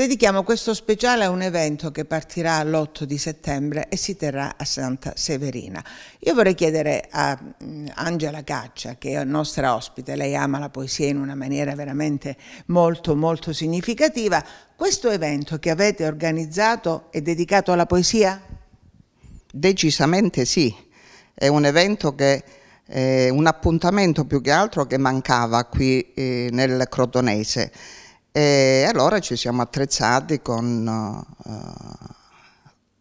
Dedichiamo questo speciale a un evento che partirà l'8 di settembre e si terrà a Santa Severina. Io vorrei chiedere a mm, Angela Caccia, che è nostra ospite, lei ama la poesia in una maniera veramente molto molto significativa, questo evento che avete organizzato è dedicato alla poesia? Decisamente sì, è un evento che eh, un appuntamento più che altro che mancava qui eh, nel Crotonese e allora ci siamo attrezzati con, uh,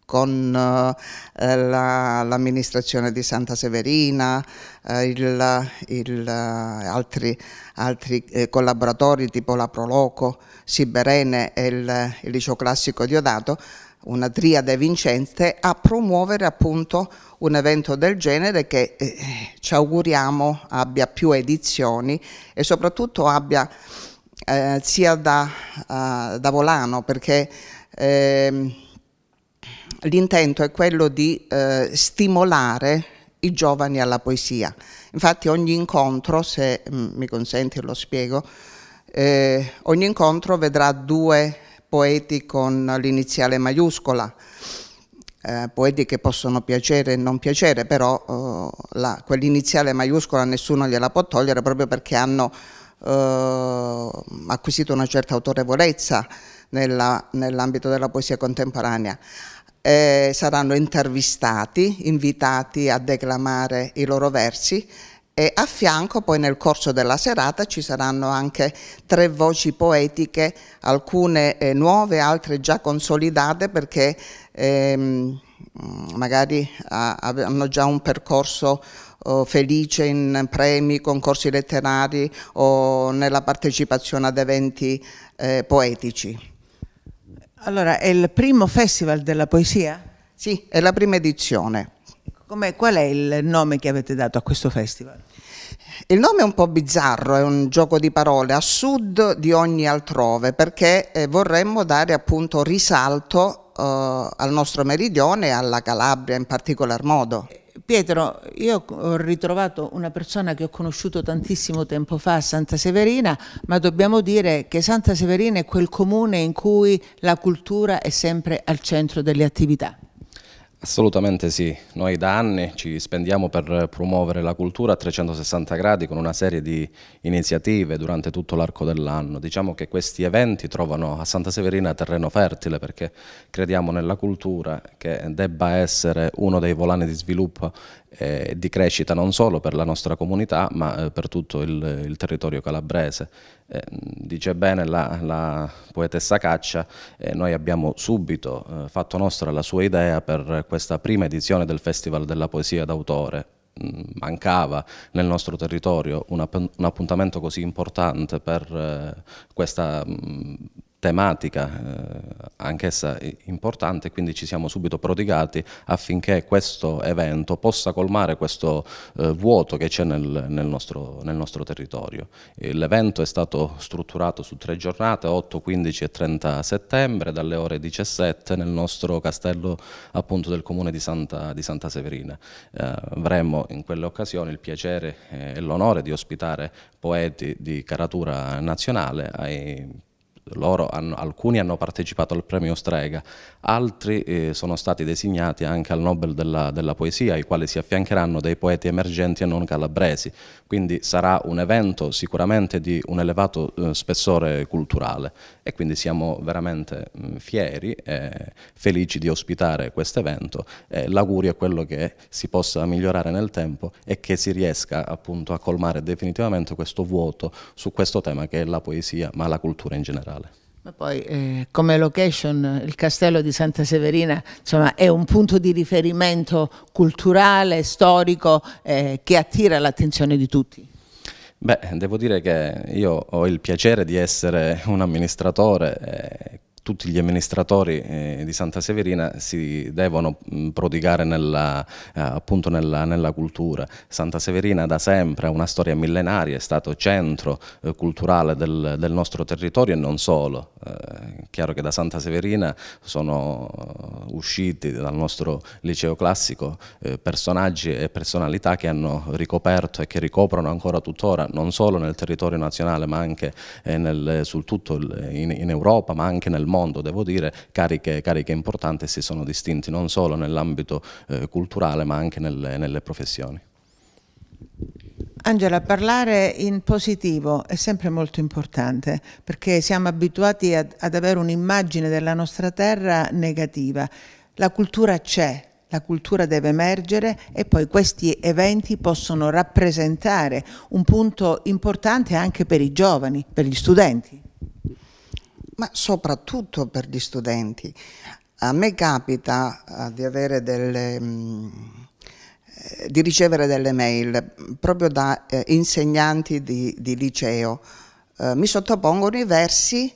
con uh, la, l'amministrazione di Santa Severina, uh, il, il, altri, altri eh, collaboratori tipo la Proloco, Siberene e il, il Liceo Classico Diodato, una triade vincente, a promuovere appunto un evento del genere che eh, ci auguriamo abbia più edizioni e soprattutto abbia eh, sia da, uh, da, volano perché eh, l'intento è quello di eh, stimolare i giovani alla poesia. Infatti ogni incontro, se mm, mi consenti lo spiego, eh, ogni incontro vedrà due poeti con l'iniziale maiuscola, eh, poeti che possono piacere e non piacere, però eh, quell'iniziale maiuscola nessuno gliela può togliere proprio perché hanno eh, acquisito una certa autorevolezza nell'ambito della poesia contemporanea. Eh, saranno intervistati, invitati a declamare i loro versi e a fianco poi nel corso della serata ci saranno anche tre voci poetiche, alcune eh, nuove, altre già consolidate perché ehm, Mm, magari hanno già un percorso oh, felice in premi, concorsi letterari o nella partecipazione ad eventi eh, poetici. Allora, è il primo festival della poesia? Sì, è la prima edizione. Com'è, qual è il nome che avete dato a questo festival? Il nome è un po' bizzarro, è un gioco di parole, a sud di ogni altrove, perché eh, vorremmo dare appunto risalto eh, al nostro meridione e alla Calabria in particolar modo. Pietro, io ho ritrovato una persona che ho conosciuto tantissimo tempo fa a Santa Severina, ma dobbiamo dire che Santa Severina è quel comune in cui la cultura è sempre al centro delle attività. Assolutamente sì, noi da anni ci spendiamo per promuovere la cultura a 360 gradi con una serie di iniziative durante tutto l'arco dell'anno. Diciamo che questi eventi trovano a Santa Severina terreno fertile perché crediamo nella cultura che debba essere uno dei volani di sviluppo eh, di crescita non solo per la nostra comunità ma eh, per tutto il, il territorio calabrese. Eh, dice bene la, la poetessa Caccia, eh, noi abbiamo subito eh, fatto nostra la sua idea per questa prima edizione del Festival della Poesia d'autore, mm, mancava nel nostro territorio un, appuntamento così importante per eh, questa mm, tematica, eh, anch'essa importante, quindi ci siamo subito prodigati affinché questo evento possa colmare questo eh, vuoto che c'è nel, nel, nostro, nel, nostro, territorio. L'evento è stato strutturato su tre giornate, 8, 15 e 30 settembre, dalle ore 17 nel nostro castello appunto del comune di Santa, di Santa Severina. Eh, avremmo in quelle occasioni il piacere e l'onore di ospitare poeti di caratura nazionale ai hanno, alcuni hanno partecipato al premio Strega, altri eh, sono stati designati anche al Nobel della, della, poesia, ai quali si affiancheranno dei poeti emergenti e non calabresi, quindi sarà un evento sicuramente di un elevato eh, spessore culturale e quindi siamo veramente mh, mm, fieri e felici di ospitare questo evento. Eh, L'augurio è quello che si possa migliorare nel tempo e che si riesca appunto a colmare definitivamente questo vuoto su questo tema che è la poesia ma la cultura in generale speciale. Ma poi eh, come location il castello di Santa Severina insomma, è un punto di riferimento culturale, storico, eh, che attira l'attenzione di tutti. Beh, devo dire che io ho il piacere di essere un amministratore eh, tutti gli amministratori eh, di Santa Severina si devono mh, mm, prodigare nella, eh, appunto nella, nella, cultura. Santa Severina da sempre ha una storia millenaria, è stato centro eh, culturale del, del, nostro territorio e non solo. Eh, è chiaro che da Santa Severina sono usciti dal nostro liceo classico eh, personaggi e personalità che hanno ricoperto e che ricoprono ancora tuttora non solo nel territorio nazionale ma anche eh, nel, sul tutto in, in Europa ma anche nel mondo mondo, devo dire, cariche, cariche importanti si sono distinti non solo nell'ambito eh, culturale ma anche nelle, nelle professioni. Angela, parlare in positivo è sempre molto importante perché siamo abituati ad, ad avere un'immagine della nostra terra negativa. La cultura c'è, la cultura deve emergere e poi questi eventi possono rappresentare un punto importante anche per i giovani, per gli studenti ma soprattutto per gli studenti. A me capita eh, di, delle, mm, eh, di ricevere delle mail proprio da eh, insegnanti di, di liceo. mi sottopongono i versi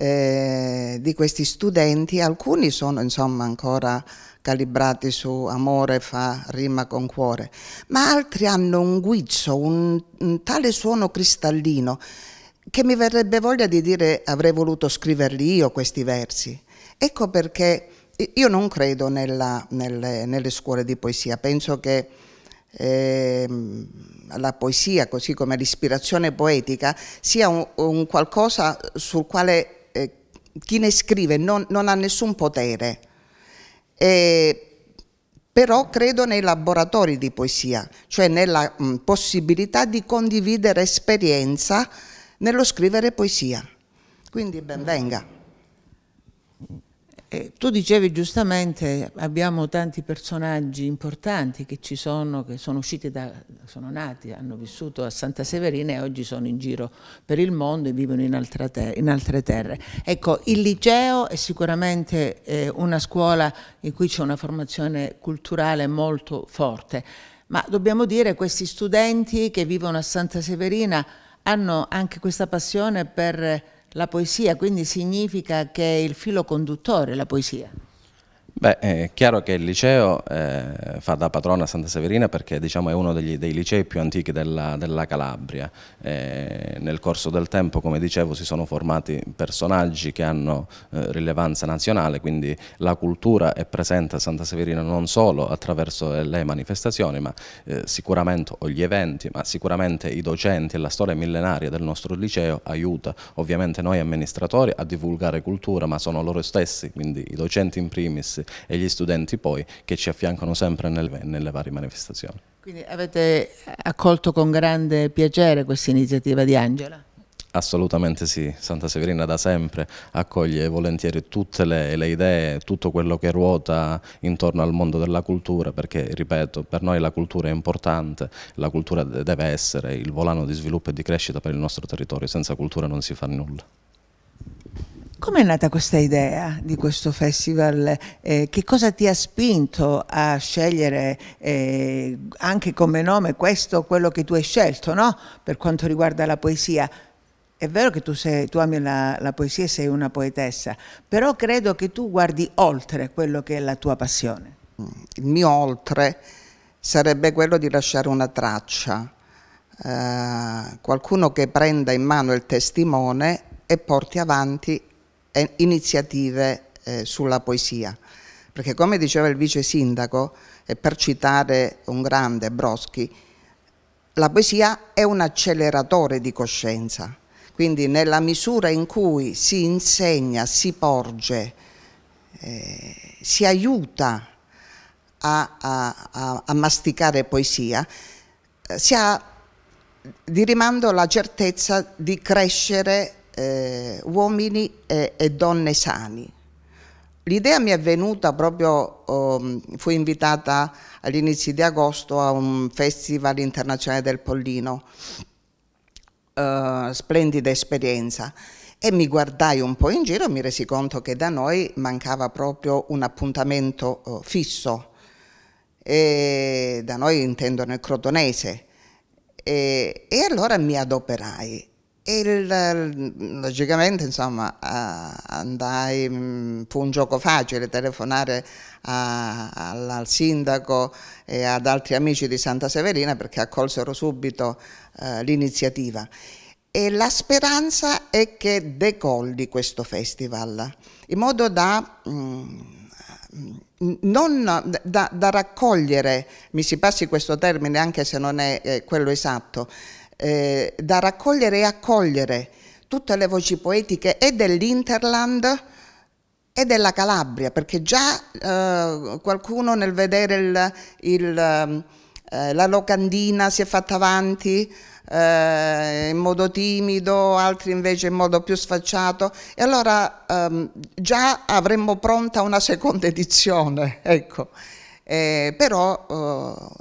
di questi studenti, alcuni sono insomma ancora calibrati su amore fa rima con cuore, ma altri hanno un guizzo, un, un tale suono cristallino che mi verrebbe voglia di dire avrei voluto scriverli io questi versi. Ecco perché io non credo nella, nelle, nelle, scuole di poesia, penso che eh, la poesia, così come l'ispirazione poetica, sia un, un qualcosa sul quale eh, chi ne scrive non, non ha nessun potere. E, però credo nei laboratori di poesia, cioè nella mh, possibilità di condividere esperienza nello scrivere poesia. Quindi benvenga. Eh, tu dicevi giustamente, abbiamo tanti personaggi importanti che ci sono, che sono usciti da, sono nati, hanno vissuto a Santa Severina e oggi sono in giro per il mondo e vivono in, ter in altre terre. Ecco, il liceo è sicuramente eh, una scuola in cui c'è una formazione culturale molto forte, ma dobbiamo dire che questi studenti che vivono a Santa Severina hanno anche questa passione per la poesia, quindi significa che è il filo conduttore la poesia. Beh, è chiaro che il liceo eh, fa da padrona a Santa Severina perché diciamo, è uno degli, dei licei più antichi della, della Calabria. Eh, nel corso del tempo, come dicevo, si sono formati personaggi che hanno eh, rilevanza nazionale, quindi la cultura è presente a Santa Severina non solo attraverso eh, le manifestazioni, ma eh, sicuramente, o gli eventi, ma sicuramente i docenti e la storia millenaria del nostro liceo aiuta ovviamente noi amministratori a divulgare cultura, ma sono loro stessi, quindi i docenti in primis ragazzi e gli studenti poi che ci affiancano sempre nelle, nelle varie manifestazioni. Quindi avete eh, accolto con grande piacere questa iniziativa di Angela? Assolutamente sì, Santa Severina da sempre accoglie volentieri tutte le, le, idee, tutto quello che ruota intorno al mondo della cultura, perché ripeto, per noi la cultura è importante, la cultura deve essere il volano di sviluppo e di crescita per il nostro territorio, senza cultura non si fa nulla. Come è nata questa idea di questo festival? Eh, che cosa ti ha spinto a scegliere eh, anche come nome questo, quello che tu hai scelto, no? per quanto riguarda la poesia? È vero che tu, sei, tu ami la, la, poesia e sei una poetessa, però credo che tu guardi oltre quello che è la tua passione. Mm, il mio oltre sarebbe quello di lasciare una traccia, eh, qualcuno che prenda in mano il testimone e porti avanti iniziative eh, sulla poesia. Perché come diceva il vice sindaco, e per citare un grande, Broschi, la poesia è un acceleratore di coscienza. Quindi nella misura in cui si insegna, si porge, eh, si aiuta a, a, a, a masticare poesia, eh, si ha di rimando la certezza di crescere eh, uomini e, e, donne sani. L'idea mi è venuta proprio, um, fui invitata all'inizio di agosto a un festival internazionale del Pollino, uh, splendida esperienza, e mi guardai un po' in giro e mi resi conto che da noi mancava proprio un appuntamento uh, fisso, e da noi intendo nel crotonese, e, e allora mi adoperai e mm, logicamente, insomma, andai, mm, fu un gioco facile telefonare a, al, al, sindaco e ad altri amici di Santa Severina perché accolsero subito eh, l'iniziativa. E la speranza è che decolli questo festival, in modo da... Mh, mm, non, da, da, raccogliere, mi si passi questo termine anche se non è eh, quello esatto, eh, da raccogliere e accogliere tutte le voci poetiche e dell'Interland e della Calabria, perché già eh, qualcuno nel vedere il, il, eh, la locandina si è fatta avanti eh, in modo timido, altri invece in modo più sfacciato e allora ehm, già avremmo pronta una seconda edizione, ecco. Eh, però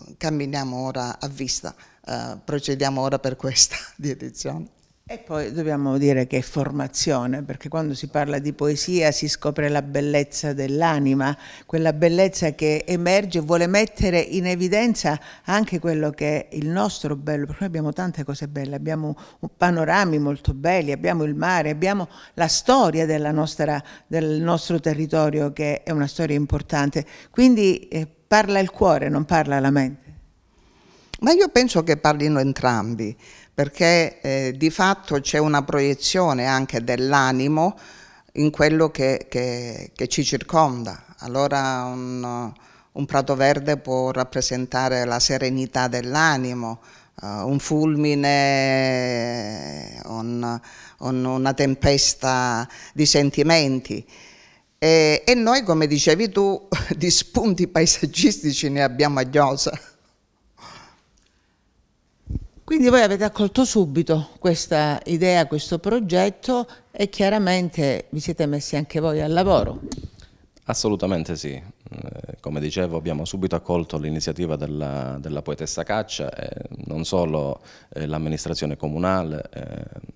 eh, camminiamo ora a vista. Eh, procediamo ora per questa direzione. E poi dobbiamo dire che è formazione, perché quando si parla di poesia si scopre la bellezza dell'anima, quella bellezza che emerge, vuole mettere in evidenza anche quello che è il nostro bello, perché noi abbiamo tante cose belle, abbiamo panorami molto belli, abbiamo il mare, abbiamo la storia nostra, del nostro territorio che è una storia importante. Quindi eh, parla il cuore, non parla la mente. Ma io penso che parlino entrambi, perché eh, di fatto c'è una proiezione anche dell'animo in quello che, che, che, ci circonda. Allora un, un, prato verde può rappresentare la serenità dell'animo, uh, un fulmine, un, un, una tempesta di sentimenti. E, e noi, come dicevi tu, di spunti paesaggistici ne abbiamo a giosa. Quindi voi avete accolto subito questa idea, questo progetto e chiaramente vi siete messi anche voi al lavoro. Assolutamente sì, eh, come dicevo abbiamo subito accolto l'iniziativa della, della, poetessa Caccia, eh, non solo eh, l'amministrazione comunale eh,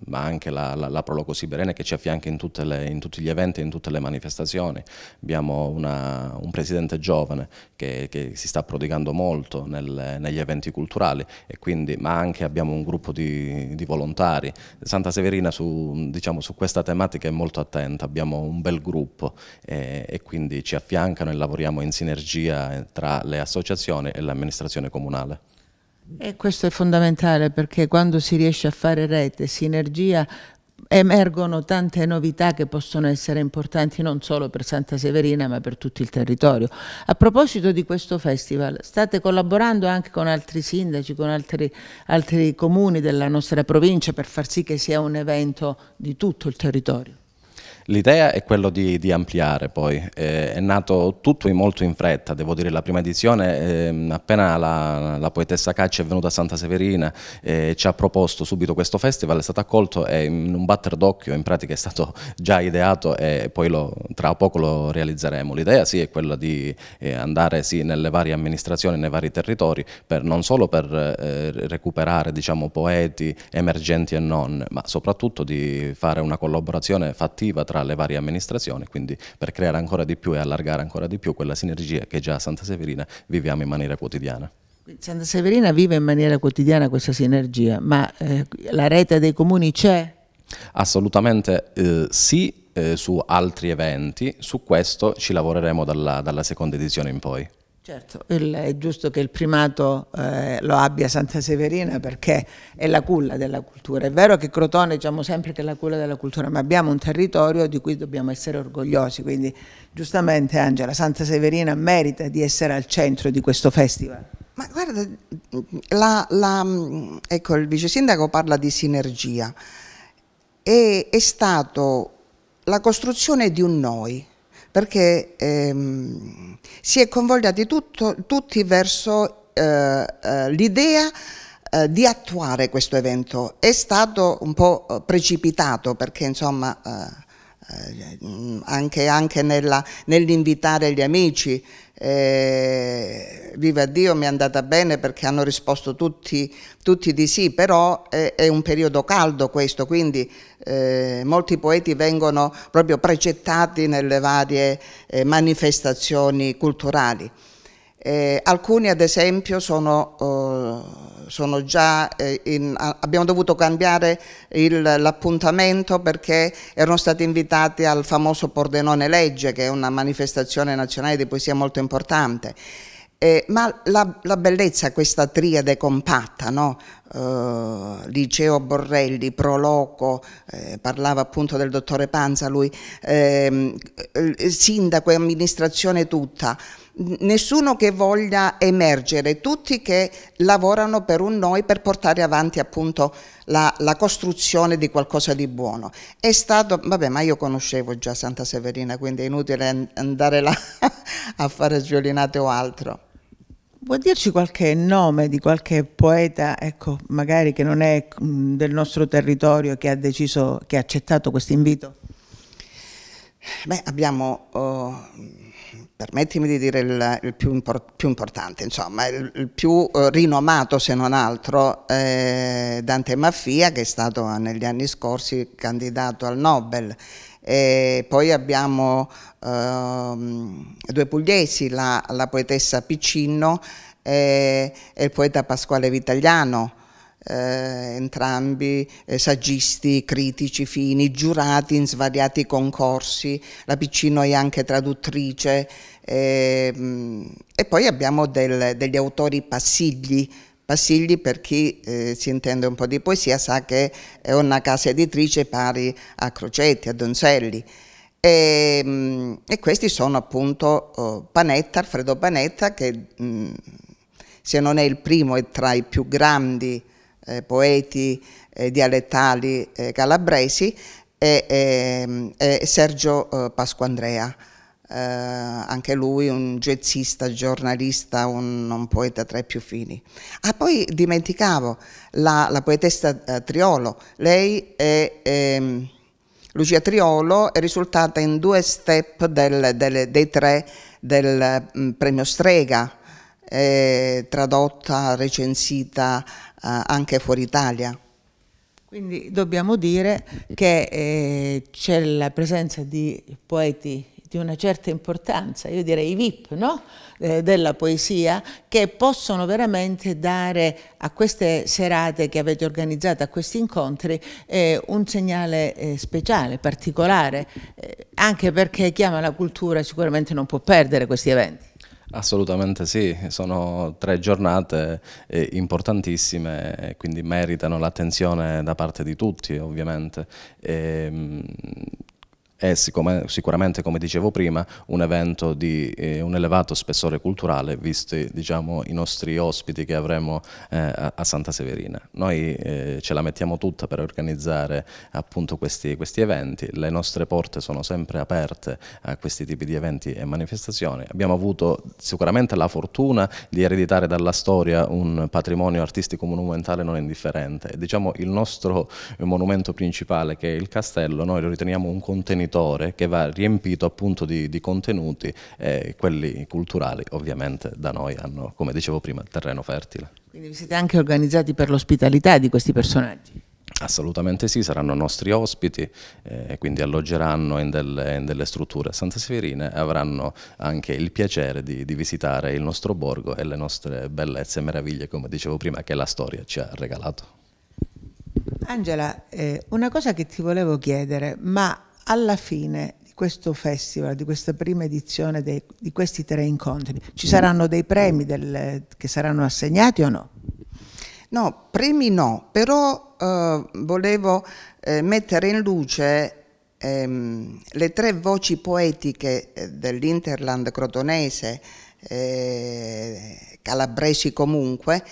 ma anche la, la, la Proloco Siberene che ci affianca in, le, in, tutti gli eventi, e in tutte le manifestazioni. Abbiamo una, un presidente giovane che, che, si sta prodigando molto nel, negli eventi culturali quindi, ma anche abbiamo un gruppo di, di volontari. Santa Severina su, diciamo, su, questa tematica è molto attenta, abbiamo un bel gruppo eh, e quindi ci affiancano e lavoriamo lavoriamo in sinergia tra le associazioni e l'amministrazione comunale. E questo è fondamentale perché quando si riesce a fare rete, sinergia, emergono tante novità che possono essere importanti non solo per Santa Severina ma per tutto il territorio. A proposito di questo festival, state collaborando anche con altri sindaci, con altri, altri comuni della nostra provincia per far sì che sia un evento di tutto il territorio? L'idea è quella di, di, ampliare poi, eh, è nato tutto molto in fretta, devo dire la prima edizione, eh, appena la, la, poetessa Cacci è venuta a Santa Severina eh, ci ha proposto subito questo festival, è stato accolto e in un batter d'occhio in pratica è stato già ideato e poi lo, tra poco lo realizzeremo. L'idea sì è quella di eh, andare sì, nelle varie amministrazioni, nei vari territori, per, non solo per eh, recuperare diciamo, poeti emergenti e non, ma soprattutto di fare una collaborazione fattiva tra tra le varie amministrazioni, quindi per creare ancora di più e allargare ancora di più quella sinergia che già a Santa Severina viviamo in maniera quotidiana. Santa Severina vive in maniera quotidiana questa sinergia, ma eh, la rete dei comuni c'è? Assolutamente eh, sì, eh, su altri eventi, su questo ci lavoreremo dalla, dalla seconda edizione in poi. Certo, il, è giusto che il primato eh, lo abbia Santa Severina perché è la culla della cultura. È vero che Crotone diciamo sempre che è la culla della cultura, ma abbiamo un territorio di cui dobbiamo essere orgogliosi, quindi giustamente Angela, Santa Severina merita di essere al centro di questo festival. Ma guarda, la, la, ecco, il vice sindaco parla di sinergia. E, è stato la costruzione di un noi, perché ehm, si è convogliati tutto, tutti verso eh, eh, l'idea eh, di attuare questo evento. È stato un po' eh, precipitato perché insomma Eh, eh, anche, anche nell'invitare gli amici. Eh, viva Dio, mi è andata bene perché hanno risposto tutti, tutti di sì, però è, è, un periodo caldo questo, quindi eh, molti poeti vengono proprio precettati nelle varie eh, manifestazioni culturali. Eh, alcuni ad esempio sono, eh, sono già eh, in, abbiamo dovuto cambiare l'appuntamento perché erano stati invitati al famoso Pordenone Legge che è una manifestazione nazionale di poesia molto importante. Eh, ma la, la, bellezza, questa triade compatta, no? eh, liceo Borrelli, Proloco, eh, parlava appunto del dottore Panza, lui, ehm, eh, sindaco e amministrazione tutta, nessuno che voglia emergere, tutti che lavorano per un noi per portare avanti appunto la, la, costruzione di qualcosa di buono. È stato, vabbè ma io conoscevo già Santa Severina quindi è inutile andare là a fare sviolinate o altro. Vuoi dirci qualche nome di qualche poeta, ecco, magari che non è mm, del nostro territorio, che ha deciso, che ha accettato questo invito? Beh, abbiamo, oh, permettimi di dire il, il più, impor più, importante, insomma, il, il più eh, rinomato se non altro, eh, Dante Maffia, che è stato negli anni scorsi candidato al Nobel e poi abbiamo ehm, due pugliesi, la, la poetessa Piccino e, e, il poeta Pasquale Vitaliano, Eh, entrambi eh, saggisti, critici, fini, giurati in svariati concorsi, la Piccino è anche traduttrice eh, e poi abbiamo del, degli autori passigli Passigli, per chi eh, si intende un po' di poesia, sa che è una casa editrice pari a Crocetti, a Donzelli. E, ehm, e, questi sono appunto oh, Panetta, Alfredo Panetta, che mm, se non è il primo è tra i più grandi eh, poeti eh, dialettali eh, calabresi, e ehm, Sergio oh, Pasquandrea. Eh, anche lui un jazzista, giornalista, un, un, poeta tra i più fini. Ah, poi dimenticavo la, la poetessa eh, Triolo, lei è, è, ehm, Lucia Triolo è risultata in due step del, del, dei tre del mh, mm, premio Strega, eh, tradotta, recensita eh, anche fuori Italia. Quindi dobbiamo dire che eh, c'è la presenza di poeti di una certa importanza, io direi i VIP no? eh, della poesia, che possono veramente dare a queste serate che avete organizzato, a questi incontri, eh, un segnale eh, speciale, particolare, eh, anche perché Chiama la cultura sicuramente non può perdere questi eventi. Assolutamente sì, sono tre giornate eh, importantissime, quindi meritano l'attenzione da parte di tutti ovviamente. E, ehm, è sicuramente, come dicevo prima, un evento di eh, un elevato spessore culturale, visti diciamo, i nostri ospiti che avremo eh, a Santa Severina. Noi eh, ce la mettiamo tutta per organizzare appunto questi, questi, eventi, le nostre porte sono sempre aperte a questi tipi di eventi e manifestazioni. Abbiamo avuto sicuramente la fortuna di ereditare dalla storia un patrimonio artistico monumentale non indifferente. Diciamo il nostro monumento principale che è il castello, noi lo riteniamo un contenitore contenitore che va riempito appunto di, di contenuti, e quelli culturali ovviamente da noi hanno, come dicevo prima, terreno fertile. Quindi vi siete anche organizzati per l'ospitalità di questi personaggi? Assolutamente sì, saranno nostri ospiti, eh, quindi alloggeranno in delle, in delle strutture santaseverine e avranno anche il piacere di, di, visitare il nostro borgo e le nostre bellezze e meraviglie, come dicevo prima, che la storia ci ha regalato. Angela, eh, una cosa che ti volevo chiedere, ma alla fine di questo festival, di questa prima edizione dei, di questi tre incontri, ci mm. saranno dei premi del, che saranno assegnati o no? No, premi no, però eh, volevo eh, mettere in luce ehm, le tre voci poetiche eh, dell'Interland crotonese, eh, calabresi comunque,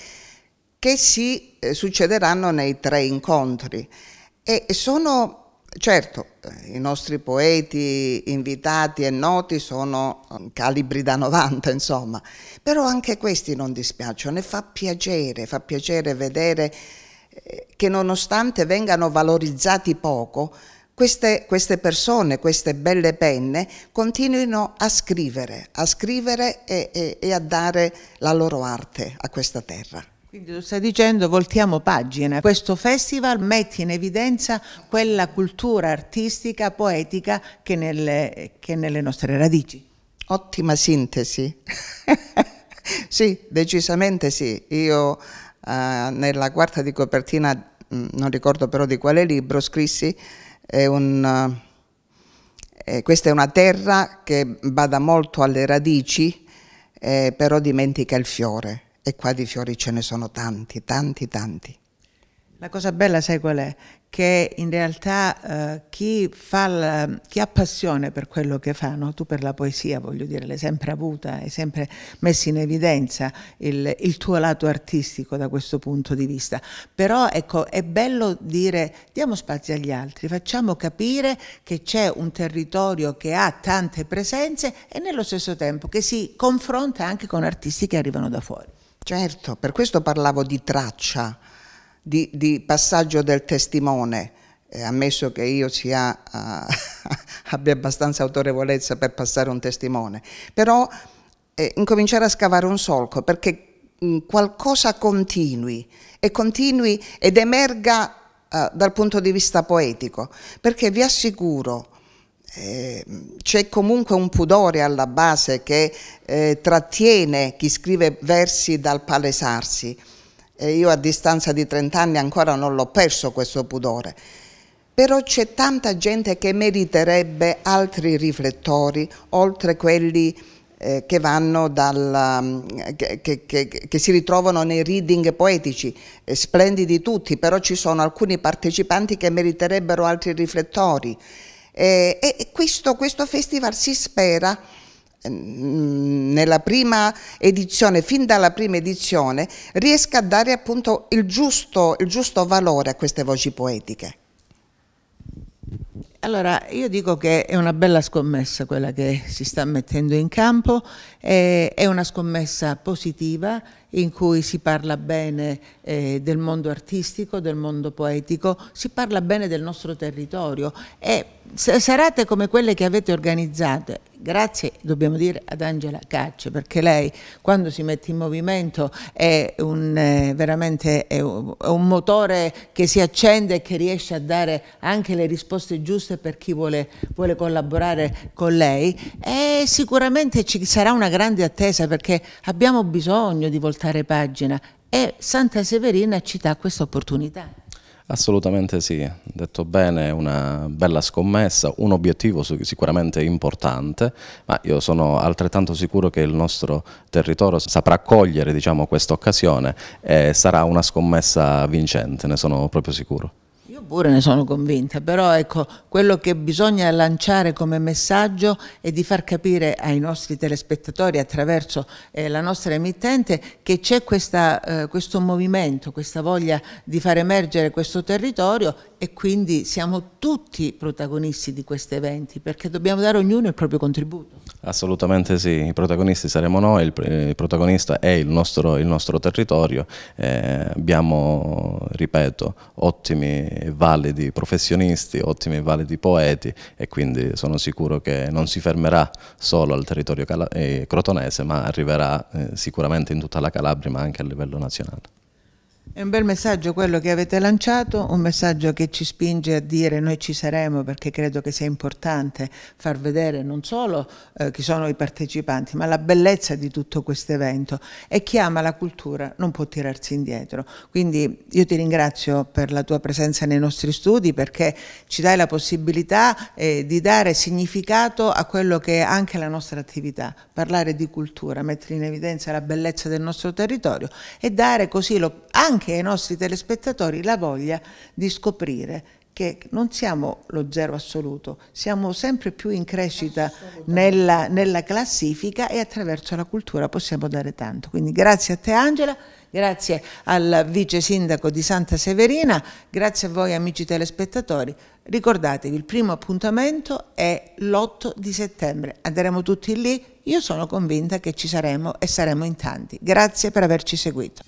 che si eh, succederanno nei tre incontri. E sono Certo, eh, i nostri poeti invitati e noti sono mm, calibri da 90, insomma, però anche questi non dispiacciono e fa piacere, fa piacere vedere eh, che nonostante vengano valorizzati poco, queste, queste, persone, queste belle penne, continuino a scrivere, a scrivere e, e, e a dare la loro arte a questa terra. Quindi tu stai dicendo voltiamo pagina. Questo festival mette in evidenza quella cultura artistica, poetica che, nelle, che nelle nostre radici. Ottima sintesi. sì, decisamente sì. Io eh, nella quarta di copertina, mm, non ricordo però di quale libro, scrissi è un, eh, eh, questa è una terra che bada molto alle radici, eh, però dimentica il fiore e qua di fiori ce ne sono tanti, tanti, tanti. La cosa bella, sai qual è? Che in realtà eh, chi, la, chi, ha passione per quello che fa, no? tu per la poesia, voglio dire, l'hai sempre avuta, hai sempre messo in evidenza il, il, tuo lato artistico da questo punto di vista. Però ecco, è bello dire, diamo spazio agli altri, facciamo capire che c'è un territorio che ha tante presenze e nello stesso tempo che si confronta anche con artisti che arrivano da fuori. Certo, per questo parlavo di traccia, di, di passaggio del testimone, eh, ammesso che io sia, eh, abbia abbastanza autorevolezza per passare un testimone, però eh, incominciare a scavare un solco perché mh, mm, qualcosa continui e continui ed emerga eh, dal punto di vista poetico, perché vi assicuro c'è comunque un pudore alla base che eh, trattiene chi scrive versi dal palesarsi. E io a distanza di 30 anni ancora non l'ho perso questo pudore. Però c'è tanta gente che meriterebbe altri riflettori, oltre quelli eh, che, dal, mm, che, che, che, si ritrovano nei reading poetici, eh, splendidi tutti, però ci sono alcuni partecipanti che meriterebbero altri riflettori. Eh, e questo, questo, festival si spera mm, nella prima edizione, fin dalla prima edizione, riesca a dare appunto il giusto, il giusto valore a queste voci poetiche. Allora, io dico che è una bella scommessa quella che si sta mettendo in campo, è una scommessa positiva in cui si parla bene eh, del mondo artistico, del mondo poetico, si parla bene del nostro territorio e sarate come quelle che avete organizzato. Grazie, dobbiamo dire, ad Angela Caccia, perché lei quando si mette in movimento è un, eh, veramente è un, è un, motore che si accende e che riesce a dare anche le risposte giuste per chi vuole, vuole collaborare con lei. E sicuramente ci sarà una grande attesa perché abbiamo bisogno di voltare pagina e Santa Severina ci dà questa opportunità. Assolutamente sì, detto bene una bella scommessa, un obiettivo sicuramente importante, ma io sono altrettanto sicuro che il nostro territorio saprà cogliere diciamo, questa occasione e sarà una scommessa vincente, ne sono proprio sicuro. Io pure ne sono convinta, però ecco, quello che bisogna lanciare come messaggio è di far capire ai nostri telespettatori attraverso eh, la nostra emittente che c'è eh, questo movimento, questa voglia di far emergere questo territorio e quindi siamo tutti protagonisti di questi eventi perché dobbiamo dare ognuno il proprio contributo. Assolutamente sì, i protagonisti saremo noi, il, eh, il protagonista è il nostro, il nostro territorio, eh, abbiamo, ripeto, ottimi e validi professionisti, ottimi e validi poeti e quindi sono sicuro che non si fermerà solo al territorio eh, crotonese ma arriverà eh, sicuramente in tutta la Calabria ma anche a livello nazionale. È un bel messaggio quello che avete lanciato, un messaggio che ci spinge a dire noi ci saremo perché credo che sia importante far vedere non solo eh, chi sono i partecipanti ma la bellezza di tutto questo evento e chi ama la cultura non può tirarsi indietro. Quindi io ti ringrazio per la tua presenza nei nostri studi perché ci dai la possibilità eh, di dare significato a quello che è anche la nostra attività, parlare di cultura, mettere in evidenza la bellezza del nostro territorio e dare così lo, anche anche ai nostri telespettatori la voglia di scoprire che non siamo lo zero assoluto, siamo sempre più in crescita nella, nella, classifica e attraverso la cultura possiamo dare tanto. Quindi grazie a te Angela, grazie al vice sindaco di Santa Severina, grazie a voi amici telespettatori. Ricordatevi, il primo appuntamento è l'8 di settembre, andremo tutti lì, io sono convinta che ci saremo e saremo in tanti. Grazie per averci seguito.